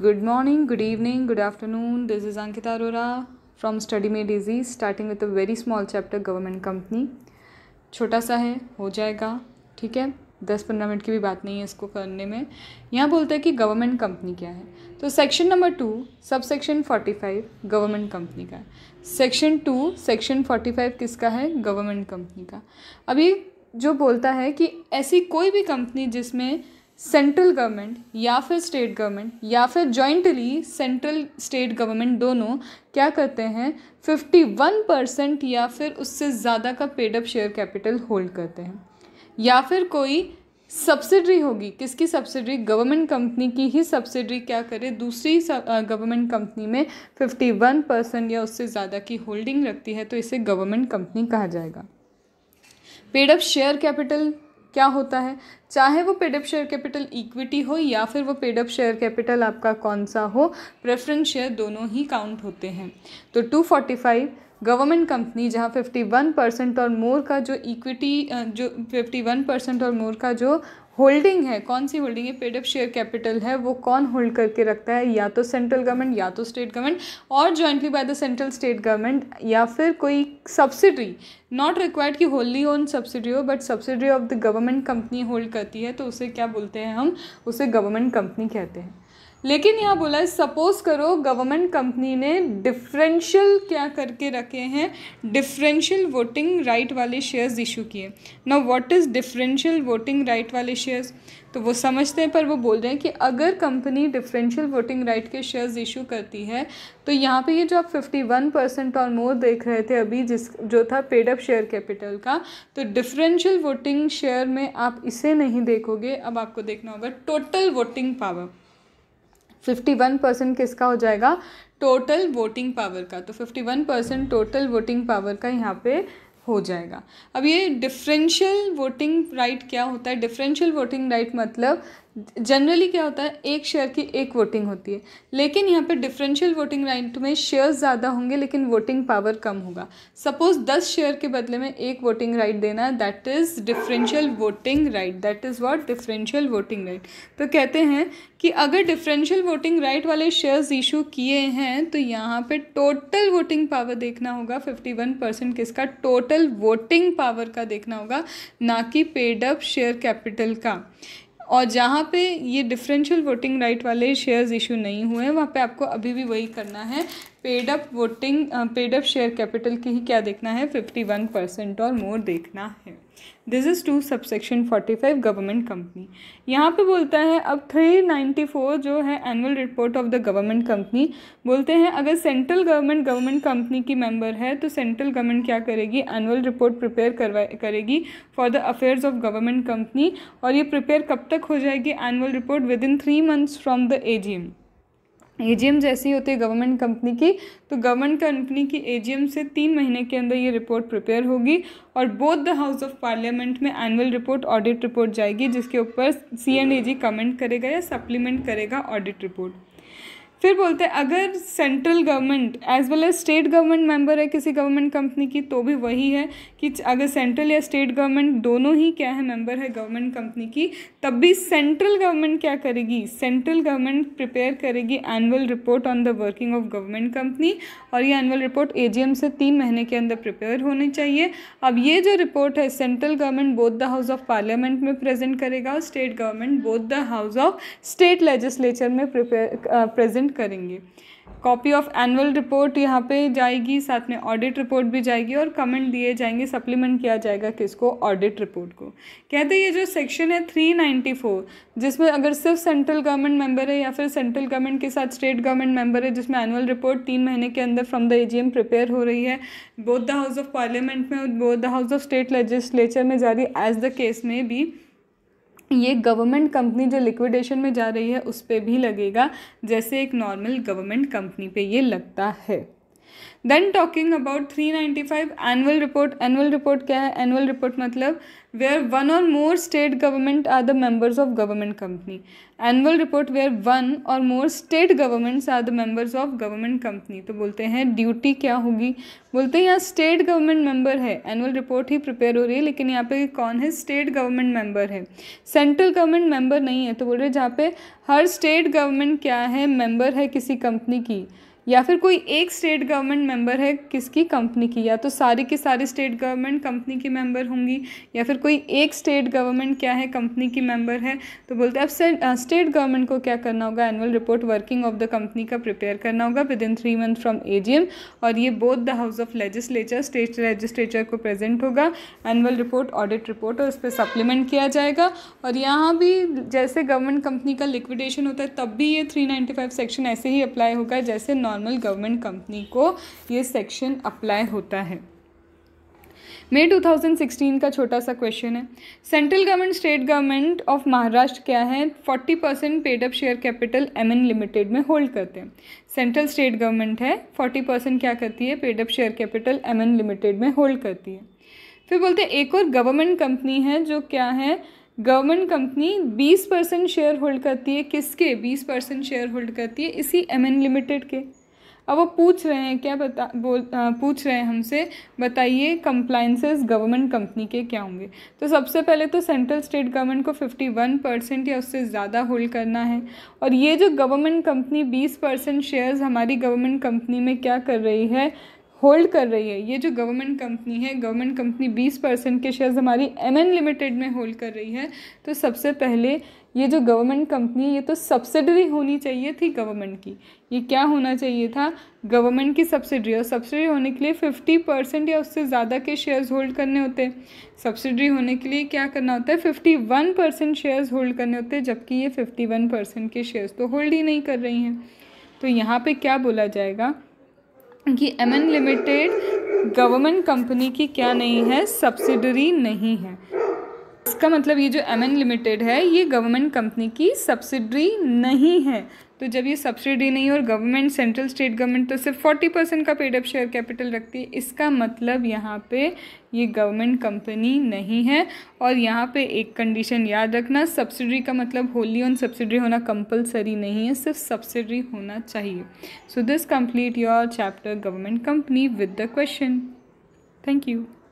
good morning good evening good afternoon this is Ankita Arora from study me Easy, starting with a very small chapter government company छोटा सा है हो जाएगा ठीक है दस पंद्रह मिनट की भी बात नहीं है इसको करने में यहाँ बोलते हैं कि गवर्नमेंट कंपनी क्या है तो section number two subsection forty five government company का है section two section forty five किसका है गवर्नमेंट कंपनी का अभी जो बोलता है कि ऐसी कोई भी कंपनी जिसमें सेंट्रल गवर्नमेंट या फिर स्टेट गवर्नमेंट या फिर जॉइंटली सेंट्रल स्टेट गवर्नमेंट दोनों क्या करते हैं फिफ्टी वन परसेंट या फिर उससे ज़्यादा का पेडअप शेयर कैपिटल होल्ड करते हैं या फिर कोई सब्सिडरी होगी किसकी सब्सिडरी गवर्नमेंट कंपनी की ही सब्सिडरी क्या करे दूसरी गवर्नमेंट कंपनी में फिफ्टी वन परसेंट या उससे ज़्यादा की होल्डिंग रखती है तो इसे गवर्नमेंट कंपनी कहा जाएगा पेड अप शेयर कैपिटल क्या होता है चाहे वो पेडअप शेयर कैपिटल इक्विटी हो या फिर वो पेडअप शेयर कैपिटल आपका कौन सा हो प्रेफरेंस शेयर दोनों ही काउंट होते हैं तो 245 गवर्नमेंट कंपनी जहाँ 51 परसेंट और मोर का जो इक्विटी जो 51 परसेंट और मोर का जो होल्डिंग है कौन सी होल्डिंग है पेड अप शेयर कैपिटल है वो कौन होल्ड करके रखता है या तो सेंट्रल गवर्नमेंट या तो स्टेट गवर्नमेंट और jointly by the central state government या फिर कोई सब्सिडी नॉट रिक्वायर्ड कि होल्ली ओन सब्सिडी हो but subsidy of the government company hold करती है तो उसे क्या बोलते हैं हम उसे गवर्नमेंट कंपनी कहते हैं लेकिन यहाँ बोला है सपोज़ करो गवर्नमेंट कंपनी ने डिफरेंशियल क्या करके रखे हैं डिफरेंशियल वोटिंग राइट वाले शेयर्स इशू किए ना what is differential voting right वाले शेयर्स तो वो समझते हैं पर वो बोल रहे हैं कि अगर कंपनी डिफरेंशियल वोटिंग राइट के शेयर्स इशू करती है तो यहाँ पे ये जो आप फिफ्टी वन परसेंट और मोर देख रहे थे अभी जिस जो था पेडअप शेयर कैपिटल का तो डिफरेंशियल वोटिंग शेयर में आप इसे नहीं देखोगे अब आपको देखना होगा total voting power fifty one percent किसका हो जाएगा टोटल वोटिंग पावर का तो fifty one percent total voting power का यहाँ पे हो जाएगा अब ये डिफरेंशियल वोटिंग राइट क्या होता है डिफरेंशियल वोटिंग राइट मतलब जनरली क्या होता है एक शेयर की एक वोटिंग होती है लेकिन यहाँ पे डिफरेंशियल वोटिंग राइट में शेयर्स ज़्यादा होंगे लेकिन वोटिंग पावर कम होगा सपोज़ दस शेयर के बदले में एक वोटिंग राइट देना that is differential voting right that is what differential voting right तो कहते हैं कि अगर डिफरेंशियल वोटिंग राइट वाले शेयर्स इशू किए हैं तो यहाँ पर टोटल वोटिंग पावर देखना होगा फिफ्टी वन परसेंट किसका टोटल वोटिंग पावर का देखना होगा ना कि पेड अप शेयर कैपिटल का और जहाँ पे ये डिफरेंशियल वोटिंग राइट वाले शेयर्स इशू नहीं हुए हैं वहाँ पे आपको अभी भी वही करना है paid up voting paid up share capital की ही क्या देखना है फिफ्टी वन परसेंट और मोर देखना है this is two subsection forty five government company यहाँ पे बोलता है अब थ्री नाइन्टी फोर जो है annual report of the government company बोलते हैं अगर सेंट्रल गवर्नमेंट गवर्नमेंट कंपनी की मेंबर है तो सेंट्रल गवर्नमेंट क्या करेगी एनुअल रिपोर्ट प्रिपेयर करवा करेगी for the affairs of government company और ये प्रिपेयर कब तक हो जाएगी annual report within three months from the A G M ए जैसी होती है गवर्नमेंट कंपनी की तो गवर्नमेंट कंपनी की ए से तीन महीने के अंदर ये रिपोर्ट प्रिपेयर होगी और both the house of parliament में एनुअल रिपोर्ट ऑडिट रिपोर्ट जाएगी जिसके ऊपर सी एंड ए जी कमेंट करेगा या सप्लीमेंट करेगा ऑडिट रिपोर्ट फिर बोलते हैं अगर central government as well as state government member है किसी गवर्नमेंट कंपनी की तो भी वही है कि अगर सेंट्रल या स्टेट गवर्नमेंट दोनों ही क्या है मेंबर है गवर्नमेंट कंपनी की तब भी सेंट्रल गवर्नमेंट क्या करेगी सेंट्रल गवर्नमेंट प्रिपेयर करेगी annual report on the working of government company और ये एनुअल रिपोर्ट ए से तीन महीने के अंदर प्रिपेयर होनी चाहिए अब ये जो रिपोर्ट है central government both the house of parliament में प्रेजेंट करेगा और state government both the house of state legislature में प्रिपेयर प्रेजेंट करेंगे कॉपी ऑफ एनुअल रिपोर्ट यहाँ पे जाएगी साथ में ऑडिट रिपोर्ट भी जाएगी और कमेंट दिए जाएंगे सप्लीमेंट किया जाएगा किसको ऑडिट रिपोर्ट को कहते हैं ये जो सेक्शन है थ्री नाइन्टी फोर जिसमें अगर सिर्फ सेंट्रल गवर्नमेंट मेंबर है या फिर सेंट्रल गवर्नमेंट के साथ स्टेट गवर्नमेंट मेंबर है जिसमें एनुअल रिपोर्ट तीन महीने के अंदर फ्रॉम द ए प्रिपेयर हो रही है both the house of parliament में और both the house of state legislature में जारी एज द केस में भी ये गवर्नमेंट कंपनी जो लिक्विडेशन में जा रही है उस पर भी लगेगा जैसे एक नॉर्मल गवर्नमेंट कंपनी पे ये लगता है then talking about three five annual report annual report क्या है एनुअल रिपोर्ट मतलब where are one or more state government are the members of government company annual report where are one or more state governments are the members of government company तो बोलते हैं duty क्या होगी बोलते हैं यहाँ state government member है annual report ही प्रिपेयर हो रही है लेकिन यहाँ पे कौन है स्टेट गवर्नमेंट मेंबर है सेंट्रल गवर्नमेंट मेंबर नहीं है तो बोल रहे जहाँ पे हर स्टेट गवर्नमेंट क्या है मेंबर है किसी कंपनी की या फिर कोई एक स्टेट गवर्नमेंट मेंबर है किसकी कंपनी की या तो सारी की सारी स्टेट गवर्नमेंट कंपनी की मेंबर होंगी या फिर कोई एक स्टेट गवर्नमेंट क्या है कंपनी की मेंबर है तो बोलते हैं अब स्टेट गवर्नमेंट को क्या करना होगा annual report working of the company का प्रिपेयर करना होगा within three month from A और ये both the house of legislature state legislature को प्रेजेंट होगा एनुअल रिपोर्ट ऑडिट रिपोर्ट और उस पर सप्लीमेंट किया जाएगा और यहाँ भी जैसे गवर्नमेंट कंपनी का लिक्विडेशन होता है तब भी ये थ्री सेक्शन ऐसे ही अप्लाई होगा जैसे नॉन नॉर्मल गवर्नमेंट कंपनी को ये सेक्शन अप्लाई होता है मई 2016 का छोटा सा क्वेश्चन है central government state government of Maharashtra क्या है 40 percent paid up share capital M N limited में होल्ड करते हैं सेंट्रल स्टेट गवर्नमेंट है 40 परसेंट क्या करती है paid up share capital M N limited में होल्ड करती है फिर बोलते हैं एक और गवर्नमेंट कंपनी है जो क्या है government company 20 percent share hold करती है किसके 20 परसेंट शेयर होल्ड करती है इसी एम एन लिमिटेड के अब वो पूछ रहे हैं क्या बता बोल आ, पूछ रहे हैं हमसे बताइए कंप्लाइंसेस गवर्नमेंट कंपनी के क्या होंगे तो सबसे पहले तो सेंट्रल स्टेट गवर्नमेंट को फिफ्टी वन परसेंट या उससे ज़्यादा होल्ड करना है और ये जो गवर्नमेंट कंपनी बीस परसेंट शेयर्स हमारी गवर्नमेंट कंपनी में क्या कर रही है होल्ड कर रही है ये जो गवर्नमेंट कंपनी है गवर्नमेंट कंपनी 20 परसेंट के शेयर्स हमारी एम लिमिटेड में होल्ड कर रही है तो सबसे पहले ये जो गवर्नमेंट कंपनी है ये तो सब्सिडरी होनी चाहिए थी गवर्नमेंट की ये क्या होना चाहिए था गवर्नमेंट की सब्सिडरी और सब्सिडरी होने के लिए फिफ्टी परसेंट या उससे ज़्यादा के शेयर्स होल्ड करने होते सब्सिडरी होने के लिए क्या करना होता है fifty one percent shares hold करने होते जबकि ये फिफ्टी वन परसेंट के शेयर्स तो होल्ड ही नहीं कर रही हैं तो यहाँ पे क्या बोला जाएगा कि M N limited government company की क्या नहीं है सब्सिडरी नहीं है इसका मतलब ये जो एम एन लिमिटेड है ये गवर्नमेंट कंपनी की सब्सिडी नहीं है तो जब ये सब्सिडी नहीं और गवर्नमेंट सेंट्रल स्टेट गवर्नमेंट तो सिर्फ फोर्टी परसेंट का पेड अप शेयर कैपिटल रखती है इसका मतलब यहाँ पे ये गवर्नमेंट कंपनी नहीं है और यहाँ पे एक कंडीशन याद रखना सब्सिडी का मतलब होली ऑन सब्सिडी होना कंपलसरी नहीं है सिर्फ सब्सिडी होना चाहिए so this complete your chapter government company with the question thank you